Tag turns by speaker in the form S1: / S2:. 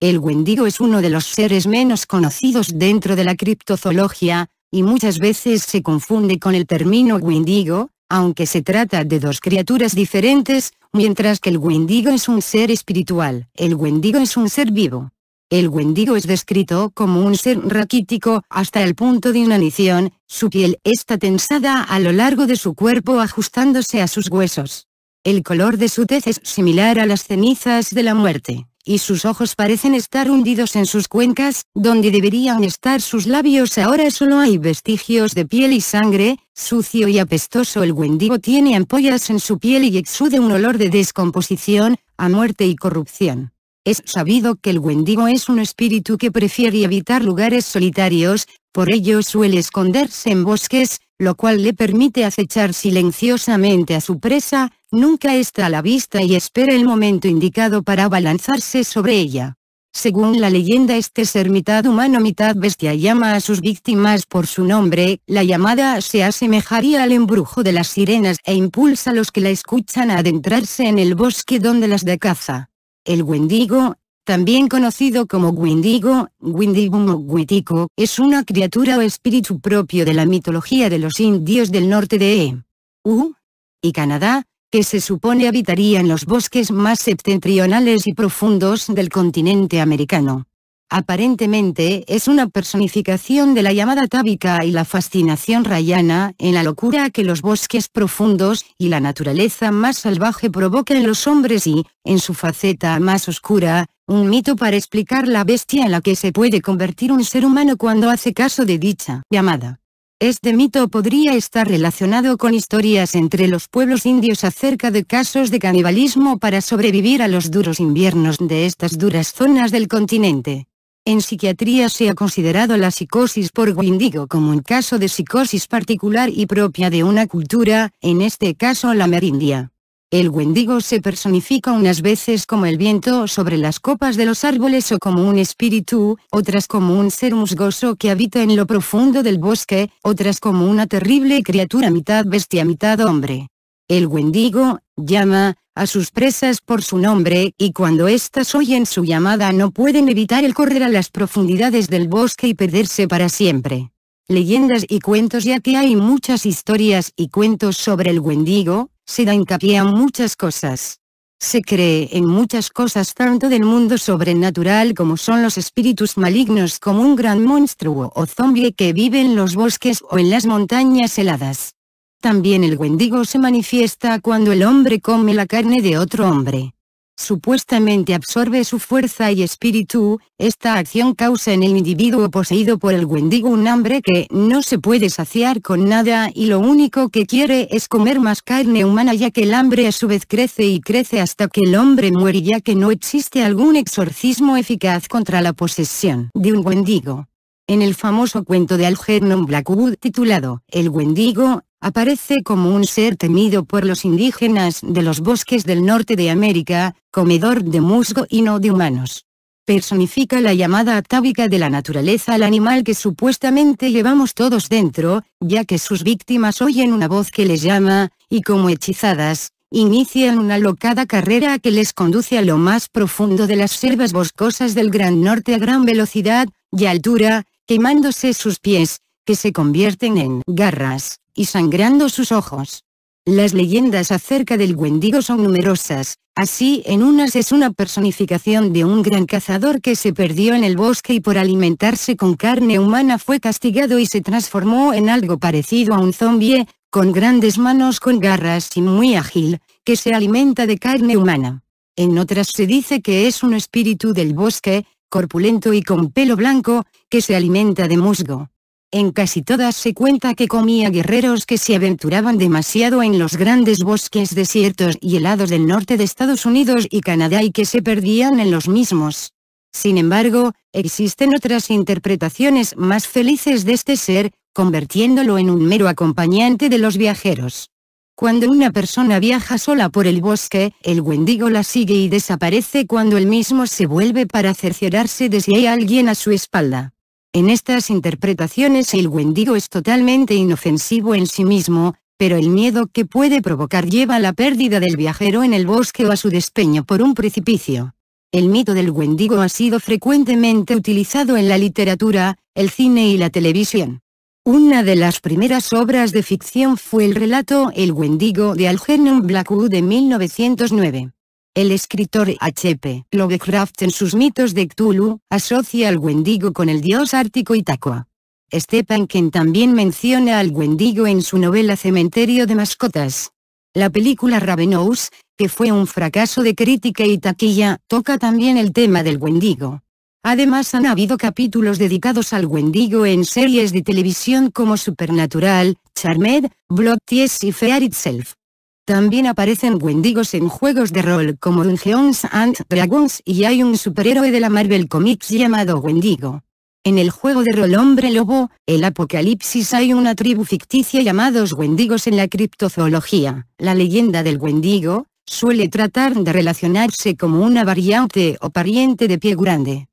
S1: El wendigo es uno de los seres menos conocidos dentro de la criptozoología, y muchas veces se confunde con el término wendigo, aunque se trata de dos criaturas diferentes, mientras que el wendigo es un ser espiritual, el wendigo es un ser vivo. El wendigo es descrito como un ser raquítico hasta el punto de inanición, su piel está tensada a lo largo de su cuerpo ajustándose a sus huesos. El color de su tez es similar a las cenizas de la muerte, y sus ojos parecen estar hundidos en sus cuencas, donde deberían estar sus labios ahora solo hay vestigios de piel y sangre, sucio y apestoso el Wendigo tiene ampollas en su piel y exude un olor de descomposición, a muerte y corrupción. Es sabido que el Wendigo es un espíritu que prefiere evitar lugares solitarios, por ello suele esconderse en bosques, lo cual le permite acechar silenciosamente a su presa, nunca está a la vista y espera el momento indicado para abalanzarse sobre ella. Según la leyenda este ser mitad humano mitad bestia llama a sus víctimas por su nombre, la llamada se asemejaría al embrujo de las sirenas e impulsa a los que la escuchan a adentrarse en el bosque donde las de caza. El Wendigo, también conocido como Windigo, Windigum o es una criatura o espíritu propio de la mitología de los indios del norte de E.U. y Canadá, que se supone habitaría en los bosques más septentrionales y profundos del continente americano. Aparentemente, es una personificación de la llamada tábica y la fascinación rayana, en la locura que los bosques profundos y la naturaleza más salvaje provoca en los hombres y, en su faceta más oscura, un mito para explicar la bestia en la que se puede convertir un ser humano cuando hace caso de dicha llamada. Este mito podría estar relacionado con historias entre los pueblos indios acerca de casos de canibalismo para sobrevivir a los duros inviernos de estas duras zonas del continente. En psiquiatría se ha considerado la psicosis por Wendigo como un caso de psicosis particular y propia de una cultura, en este caso la merindia. El wendigo se personifica unas veces como el viento sobre las copas de los árboles o como un espíritu, otras como un ser musgoso que habita en lo profundo del bosque, otras como una terrible criatura mitad bestia mitad hombre. El wendigo, llama, a sus presas por su nombre y cuando éstas oyen su llamada no pueden evitar el correr a las profundidades del bosque y perderse para siempre. Leyendas y cuentos Ya que hay muchas historias y cuentos sobre el wendigo, se da hincapié a muchas cosas. Se cree en muchas cosas tanto del mundo sobrenatural como son los espíritus malignos como un gran monstruo o zombie que vive en los bosques o en las montañas heladas. También el wendigo se manifiesta cuando el hombre come la carne de otro hombre supuestamente absorbe su fuerza y espíritu, esta acción causa en el individuo poseído por el Wendigo un hambre que no se puede saciar con nada y lo único que quiere es comer más carne humana ya que el hambre a su vez crece y crece hasta que el hombre muere ya que no existe algún exorcismo eficaz contra la posesión de un Wendigo. En el famoso cuento de Algernon Blackwood titulado El Wendigo, Aparece como un ser temido por los indígenas de los bosques del norte de América, comedor de musgo y no de humanos. Personifica la llamada atávica de la naturaleza al animal que supuestamente llevamos todos dentro, ya que sus víctimas oyen una voz que les llama, y como hechizadas, inician una locada carrera que les conduce a lo más profundo de las selvas boscosas del Gran Norte a gran velocidad y altura, quemándose sus pies, que se convierten en garras, y sangrando sus ojos. Las leyendas acerca del Wendigo son numerosas, así en unas es una personificación de un gran cazador que se perdió en el bosque y por alimentarse con carne humana fue castigado y se transformó en algo parecido a un zombie, con grandes manos con garras y muy ágil, que se alimenta de carne humana. En otras se dice que es un espíritu del bosque, corpulento y con pelo blanco, que se alimenta de musgo. En casi todas se cuenta que comía guerreros que se aventuraban demasiado en los grandes bosques desiertos y helados del norte de Estados Unidos y Canadá y que se perdían en los mismos. Sin embargo, existen otras interpretaciones más felices de este ser, convirtiéndolo en un mero acompañante de los viajeros. Cuando una persona viaja sola por el bosque, el Wendigo la sigue y desaparece cuando él mismo se vuelve para cerciorarse de si hay alguien a su espalda. En estas interpretaciones el Wendigo es totalmente inofensivo en sí mismo, pero el miedo que puede provocar lleva a la pérdida del viajero en el bosque o a su despeño por un precipicio. El mito del Wendigo ha sido frecuentemente utilizado en la literatura, el cine y la televisión. Una de las primeras obras de ficción fue el relato El Wendigo de Algernon Blackwood de 1909. El escritor H.P. Lovecraft en sus mitos de Cthulhu, asocia al Wendigo con el dios ártico Itacoa. Stephen King también menciona al Wendigo en su novela Cementerio de Mascotas. La película Ravenous, que fue un fracaso de crítica y taquilla, toca también el tema del Wendigo. Además han habido capítulos dedicados al Wendigo en series de televisión como Supernatural, Charmed, Blood Ties y Fear Itself. También aparecen wendigos en juegos de rol como Dungeons and Dragons y hay un superhéroe de la Marvel Comics llamado Wendigo. En el juego de rol Hombre Lobo, el Apocalipsis hay una tribu ficticia llamados Wendigos en la criptozoología. La leyenda del Wendigo, suele tratar de relacionarse como una variante o pariente de pie grande.